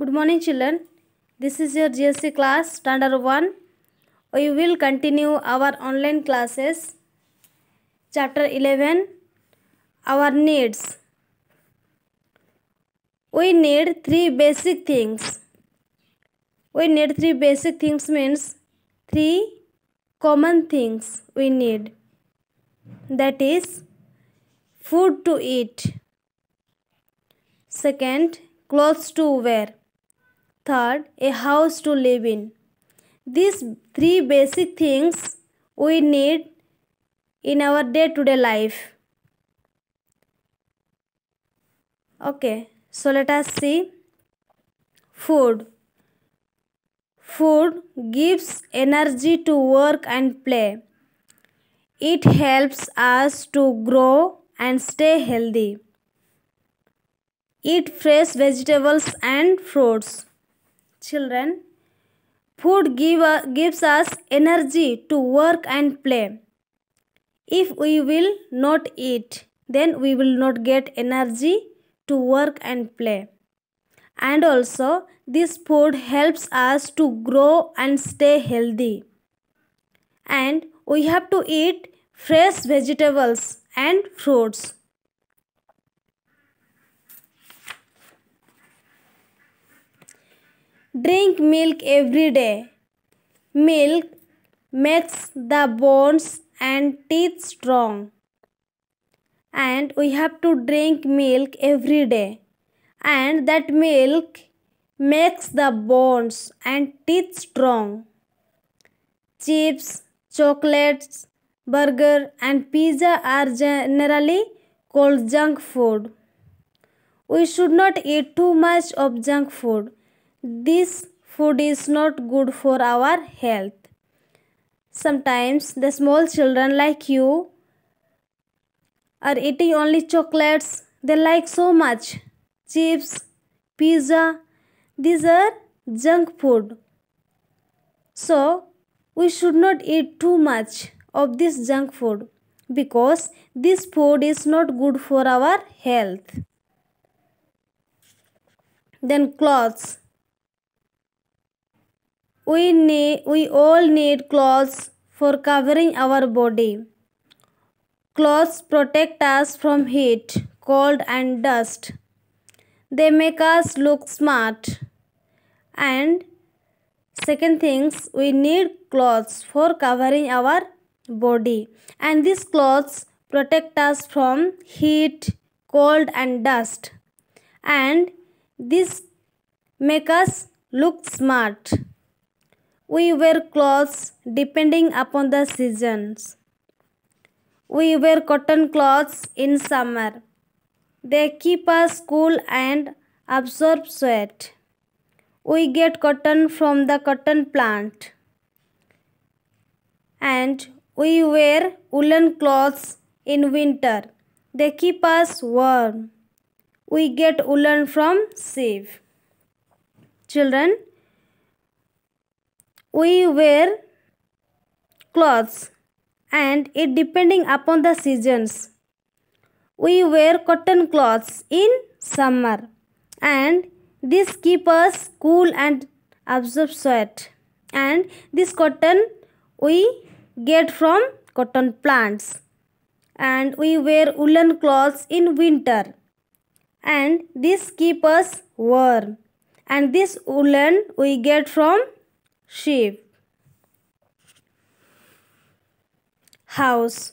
Good morning children. This is your GSC class standard 1. We will continue our online classes. Chapter 11 Our needs. We need three basic things. We need three basic things means three common things we need. That is food to eat. Second, clothes to wear Third, a house to live in. These three basic things we need in our day to day life. Okay, so let us see. Food. Food gives energy to work and play. It helps us to grow and stay healthy. Eat fresh vegetables and fruits children. Food give, uh, gives us energy to work and play. If we will not eat, then we will not get energy to work and play. And also, this food helps us to grow and stay healthy. And we have to eat fresh vegetables and fruits Drink milk every day. Milk makes the bones and teeth strong. And we have to drink milk every day. And that milk makes the bones and teeth strong. Chips, chocolates, burger, and pizza are generally called junk food. We should not eat too much of junk food this food is not good for our health. Sometimes the small children like you are eating only chocolates they like so much. Chips, pizza, these are junk food. So, we should not eat too much of this junk food because this food is not good for our health. Then clothes we, need, we all need clothes for covering our body. Clothes protect us from heat, cold, and dust. They make us look smart. And second things, we need clothes for covering our body. And these clothes protect us from heat, cold, and dust. And this make us look smart. We wear clothes depending upon the seasons. We wear cotton clothes in summer. They keep us cool and absorb sweat. We get cotton from the cotton plant. And we wear woolen clothes in winter. They keep us warm. We get woolen from sieve. Children, we wear clothes and it depending upon the seasons. We wear cotton clothes in summer and this keep us cool and absorb sweat and this cotton we get from cotton plants and we wear woolen clothes in winter and this keep us warm and this woolen we get from shape house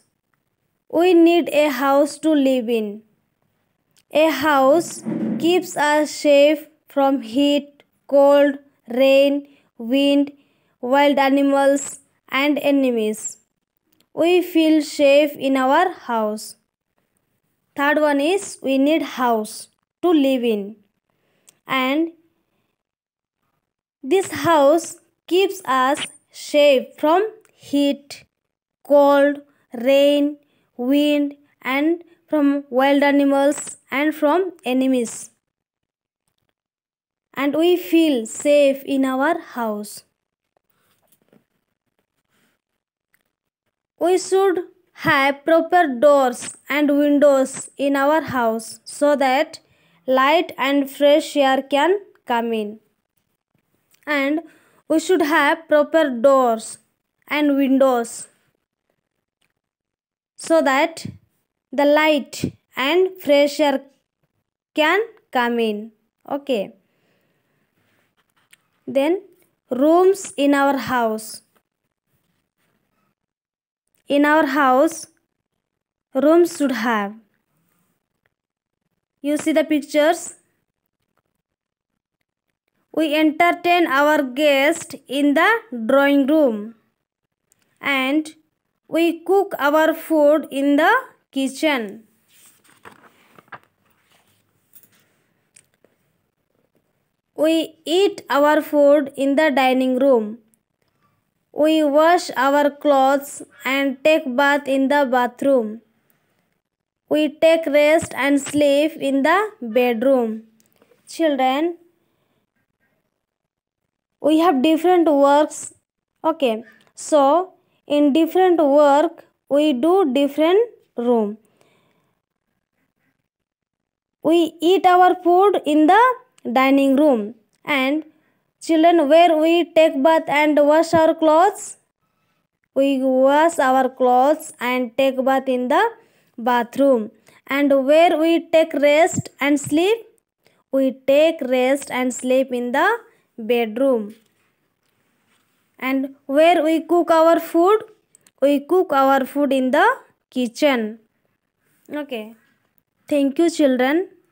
we need a house to live in a house keeps us safe from heat cold rain wind wild animals and enemies we feel safe in our house third one is we need house to live in and this house keeps us safe from heat, cold, rain, wind and from wild animals and from enemies. And we feel safe in our house. We should have proper doors and windows in our house so that light and fresh air can come in. And we should have proper doors and windows so that the light and fresh air can come in okay then rooms in our house in our house rooms should have you see the pictures we entertain our guest in the drawing room and we cook our food in the kitchen. We eat our food in the dining room. We wash our clothes and take bath in the bathroom. We take rest and sleep in the bedroom. Children, we have different works okay so in different work we do different room we eat our food in the dining room and children where we take bath and wash our clothes we wash our clothes and take bath in the bathroom and where we take rest and sleep we take rest and sleep in the bedroom. And where we cook our food? We cook our food in the kitchen. Okay. Thank you children.